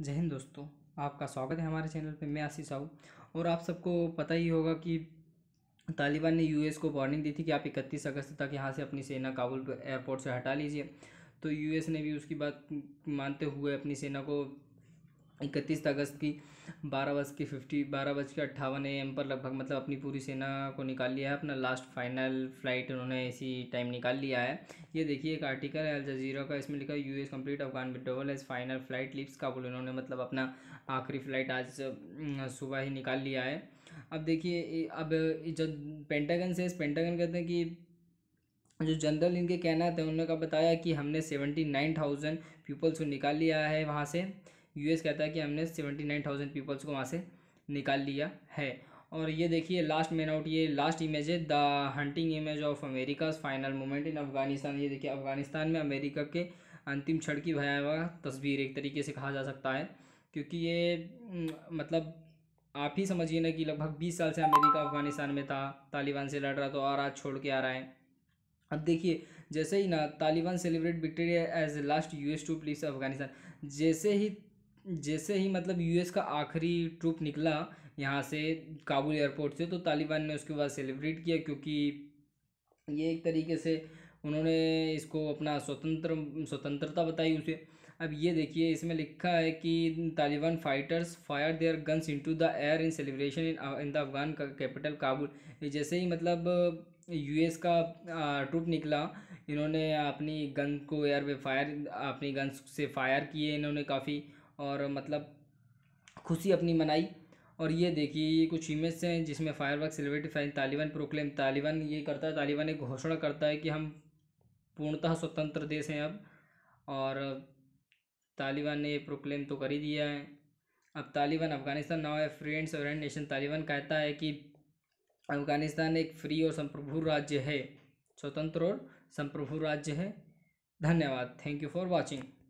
जय हिंद दोस्तों आपका स्वागत है हमारे चैनल पे मैं आशीष साहू और आप सबको पता ही होगा कि तालिबान ने यूएस को वार्निंग दी थी कि आप इकतीस अगस्त तक यहाँ से अपनी सेना काबुल एयरपोर्ट से हटा लीजिए तो यूएस ने भी उसकी बात मानते हुए अपनी सेना को इकतीस अगस्त की बारह बज के फिफ्टी बारह बज के अट्ठावन ए एम पर लगभग मतलब अपनी पूरी सेना को निकाल लिया है अपना लास्ट फाइनल फ्लाइट उन्होंने इसी टाइम निकाल लिया है ये देखिए एक आर्टिकल है अल जजीरा का इसमें लिखा है as complete Afghan withdrawal as final flight lifts बोल उन्होंने मतलब अपना आखिरी फ्लाइट आज सुबह ही निकाल लिया है अब देखिए अब जब पेंटागन से इस पेंटागन कहते हैं कि जो जनरल इनके कहना थे उन्होंने कहा बताया कि हमने सेवेंटी नाइन थाउजेंड पीपल्स को निकाल लिया है वहाँ से यूएस कहता है कि हमने सेवेंटी नाइन थाउजेंड पीपल्स को वहाँ से निकाल लिया है और ये देखिए लास्ट मेन आउट ये लास्ट इमेज है the haunting image of America's final moment in Afghanistan ये देखिए अफगानिस्तान में अमेरिका के अंतिम क्षण की भयावह तस्वीर एक तरीके से कहा जा सकता है क्योंकि ये मतलब आप ही समझिए ना कि लगभग बीस साल से अमेरिका अफगानिस्तान में था तालिबान से लड़ रहा था और आज छोड़ के आ रहा है अब देखिए जैसे ही ना Taliban celebrate victory as last US to please Afghanistan जैसे ही जैसे ही मतलब यूएस का आखिरी ट्रूप निकला यहाँ से काबुल एयरपोर्ट से तो तालिबान ने उसके बाद सेलिब्रेट किया क्योंकि ये एक तरीके से उन्होंने इसको अपना स्वतंत्र स्वतंत्रता बताई उसे अब ये देखिए इसमें लिखा है कि Taliban fighters fire their guns into the air in celebration in in the Afghan capital Kabul जैसे ही मतलब यूएस का ट्रूप निकला इन्होंने अपनी गन को एयर पे फायर अपनी गन्स से फायर किए इन्होंने काफ़ी और मतलब खुशी अपनी मनाई और ये देखिए ये कुछ इमेज हैं जिसमें fire work celebrate Taliban proclaim Taliban ये करता है तालिबान एक घोषणा करता है कि हम पूर्णतः स्वतंत्र देश हैं अब और तालिबान ने प्रोक्लेम तो कर ही दिया है अब तालिबान अफगानिस्तान नाव है फ्रेंड्स और नेशन तालिबान कहता है कि अफगानिस्तान एक फ्री और संप्रभु राज्य है स्वतंत्र और संप्रभु राज्य है धन्यवाद थैंक यू फॉर वॉचिंग